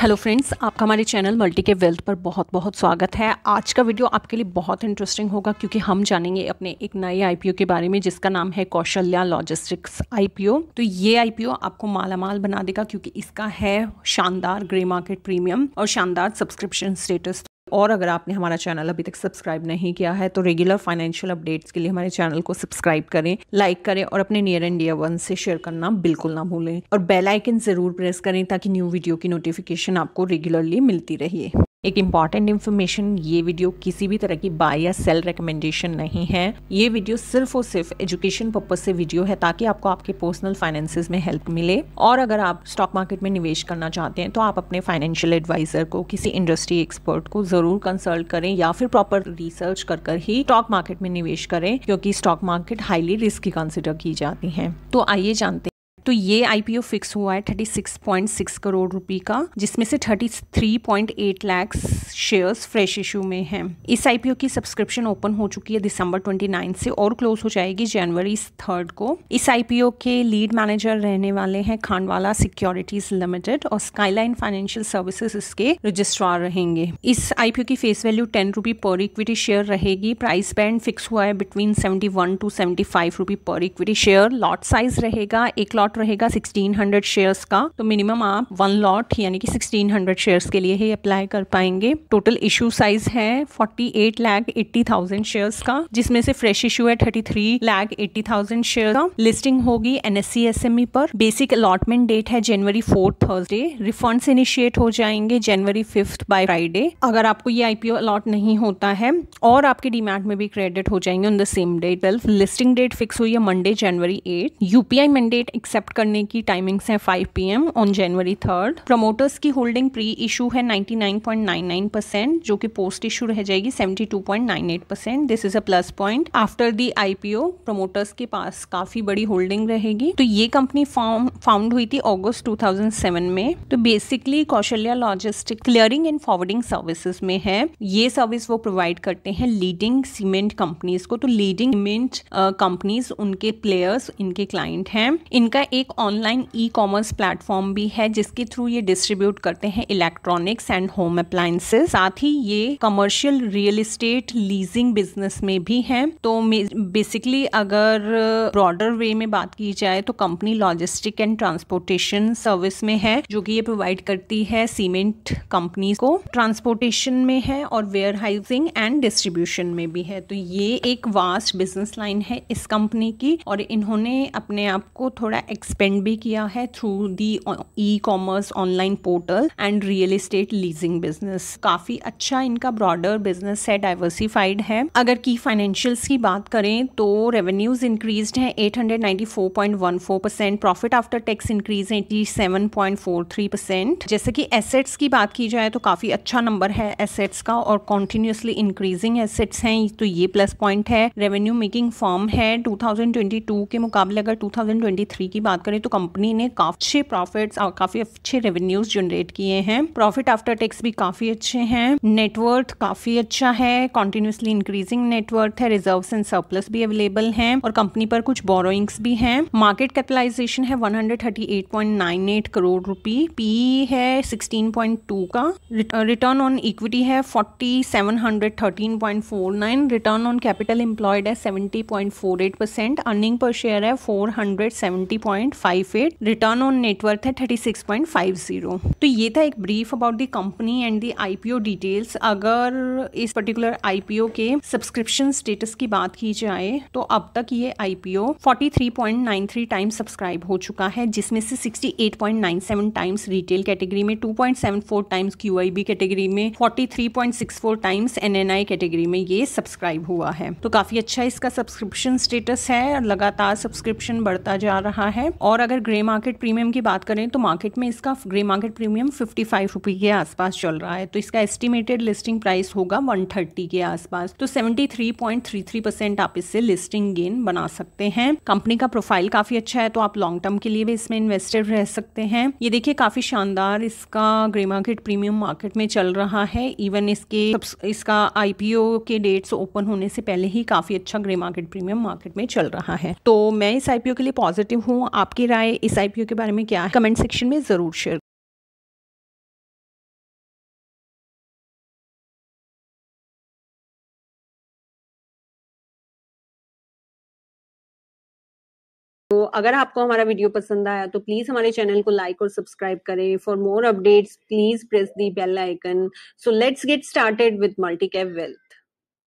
hello friends आपका हमारे channel multi के वेल्थ पर बहुत बहुत स्वागत है आज का वीडियो आपके लिए बहुत इंटरेस्टिंग होगा क्योंकि हम जानेंगे अपने एक नए आईपीओ के बारे में जिसका नाम है कौशल्या लॉजिस्टिक्स आईपीओ तो ये आईपीओ आपको मालामाल बना देगा क्योंकि इसका है शानदार ग्रे मार्केट प्रीमियम और शानदार सब्सक्रिप्शन स्टेटस और अगर आपने हमारा चैनल अभी तक सब्सक्राइब नहीं किया है तो रेगुलर फाइनेंशियल अपडेट्स के लिए हमारे चैनल को सब्सक्राइब करें लाइक करें और अपने नियर एंड डियर वन से शेयर करना बिल्कुल ना भूलें और बेल आइकन जरूर प्रेस करें ताकि न्यू वीडियो की नोटिफिकेशन आपको रेगुलरली मिलती रहिए एक इम्पॉर्टेंट इन्फॉर्मेशन ये वीडियो किसी भी तरह की बाय या सेल रिकमेंडेशन नहीं है ये वीडियो सिर्फ और सिर्फ एजुकेशन पर्पज से वीडियो है ताकि आपको आपके पर्सनल फाइनेंस में हेल्प मिले और अगर आप स्टॉक मार्केट में निवेश करना चाहते हैं तो आप अपने फाइनेंशियल एडवाइजर को किसी इंडस्ट्री एक्सपर्ट को जरूर कंसल्ट करें या फिर प्रॉपर रिसर्च कर कर ही स्टॉक मार्केट में निवेश करें क्योंकि stock market highly risky consider की जाती है तो आइए जानते तो ये आईपीओ फिक्स हुआ है 36.6 करोड़ रुपए का जिसमें से 33.8 लाख शेयर्स फ्रेश इशू में हैं इस आईपीओ की सब्सक्रिप्शन ओपन हो चुकी है दिसंबर 29 से और क्लोज हो जाएगी जनवरी थर्ड को इस आईपीओ के लीड मैनेजर रहने वाले हैं खानवाला सिक्योरिटीज लिमिटेड और स्काईलाइन फाइनेंशियल सर्विसेज इसके रजिस्ट्रार रहेंगे इस आईपीओ की face value ten rupee per equity share रहेगी प्राइस बैंड फिक्स हुआ है between seventy one to seventy five rupee per equity share lot size रहेगा एक लॉट रहेगा सिक्सटीन हंड्रेड शेयर्स का तो मिनिमम आप वन लॉट यानी कि सिक्सटीन हंड्रेड शेयर्स के लिए ही अप्लाई कर पाएंगे टोटल इशू साइज है 48 लाख 80 थाउजेंड शेयर्स का जिसमें से फ्रेश इशू है 33 लाख 80 थाउजेंड शेयर का लिस्टिंग होगी एनएससी एसएमई e, e पर बेसिक अलॉटमेंट डेट है जनवरी फोर्थ थर्सडे रिफंड इनिशिएट हो जाएंगे जनवरी फिफ्थ बाय फ्राइडे अगर आपको ये आईपीओ अलॉट नहीं होता है और आपके डिमांड में भी क्रेडिट हो जाएंगे on the same date twelfth listing date fix हुई है मंडे जनवरी एट यूपीआई मैंडेट एक्सेप्ट करने की timings five P M on जनवरी थर्ड प्रमोटर्स की होल्डिंग प्री इशू है nine nine point nine percent जो कि पोस्ट इश्यू रह जाएगी seventy two point nine eight percent this is a plus point after the IPO promoters के पास काफी बड़ी होल्डिंग रहेगी तो ये कंपनी फाउंड हुई थी थाउजेंड सेवन में तो basically Kaushalya logistic clearing and forwarding services में है ये सर्विस वो प्रोवाइड करते हैं लीडिंग सीमेंट कंपनीज को तो लीडिंग सीमेंट कंपनीज उनके प्लेयर्स इनके क्लाइंट हैं इनका एक ऑनलाइन ई कॉमर्स प्लेटफॉर्म भी है जिसके थ्रू ये डिस्ट्रीब्यूट करते हैं इलेक्ट्रॉनिक्स एंड होम अप्लायंसेज है साथ ही ये commercial real estate leasing business में भी है तो बेसिकली अगर ब्रॉडर वे में बात की जाए तो company logistic and transportation service में है जो कि ये प्रोवाइड करती है सीमेंट कंपनी को ट्रांसपोर्टेशन में है और वेयर हाउसिंग एंड डिस्ट्रीब्यूशन में भी है तो ये एक वास्ट बिजनेस लाइन है इस कंपनी की और इन्होंने अपने आप को थोड़ा एक्सपेंड भी किया है through the e commerce online portal and real estate leasing business का काफ़ी अच्छा इनका ब्रॉडर बिजनेस है डाइवर्सिफाइड है अगर की फाइनेंशियल्स की बात करें तो रेवेन्यूज इंक्रीज हैं 894.14 percent profit after tax increase है एटी परसेंट जैसे कि एसेट्स की बात की जाए तो काफ़ी अच्छा नंबर है एसेट्स का और कॉन्टिन्यूसली इंक्रीजिंग एसेट्स हैं तो ये प्लस पॉइंट है रेवेन्यू मेकिंग फॉर्म है 2022 के मुकाबले अगर 2023 की बात करें तो कंपनी ने काफी अच्छे प्रॉफिट्स और काफ़ी अच्छे रेवेन्यूज जनरेट किए हैं प्रॉफिट आफ्टर टैक्स भी काफ़ी अच्छे हैं नेटवर्थ काफी अच्छा है कॉन्टिन्यूसली इंक्रीजिंग नेटवर्थ है रिजर्व एंड सरप्लस भी अवेलेबल है और कंपनी पर कुछ बोरोइंग्स भी हैं मार्केट कैपिटलाइजेशन है 138.98 करोड़ रुपी पी है 16.2 का रिटर्न ऑन इक्विटी है 4713.49 रिटर्न ऑन कैपिटल एम्प्लॉयड है 70.48 परसेंट अर्निंग पर शेयर है 470.58 रिटर्न ऑन नेटवर्थ है 36.50 तो ये था एक brief about the company and the IPO IPO details अगर इस पर्टिकुलर आईपीओ के सब्सक्रिप्शन स्टेटस की बात की जाए तो अब तक ये आईपीओ 43.93 टाइम्स सब्सक्राइब हो चुका है जिसमें से 68.97 टाइम्स रिटेल कैटेगरी में 2.74 टाइम्स क्यूआईबी कैटेगरी में 43.64 टाइम्स एनएनआई कैटेगरी में ये सब्सक्राइब हुआ है तो काफी अच्छा इसका सब्सक्रिप्शन स्टेटस है और लगातार सब्सक्रिप्शन बढ़ता जा रहा है और अगर ग्रे मार्केट प्रीमियम की बात करें तो मार्केट में इसका grey market premium fifty five के आसपास चल रहा है तो इसका एस्टिमेटेड लिस्टिंग प्राइस होगा 130 के आसपास तो 73.33 परसेंट आप इससे लिस्टिंग गेन बना सकते हैं कंपनी का प्रोफाइल काफी अच्छा है तो आप लॉन्ग टर्म के लिए भी इसमें इन्वेस्टेड रह सकते हैं ये देखिए काफी शानदार इसका ग्रे मार्केट प्रीमियम मार्केट में चल रहा है इवन इसके इसका आईपीओ के डेट्स ओपन होने से पहले ही काफी अच्छा ग्रे मार्केट प्रीमियम मार्केट में चल रहा है तो मैं इस आईपीओ के लिए पॉजिटिव हूँ आपकी राय इस आईपीओ के बारे में क्या है कमेंट सेक्शन में जरूर शेयर अगर आपको हमारा वीडियो पसंद आया तो प्लीज हमारे चैनल को लाइक और सब्सक्राइब करें for more updates please press the bell icon so let's get started with multi cap wealth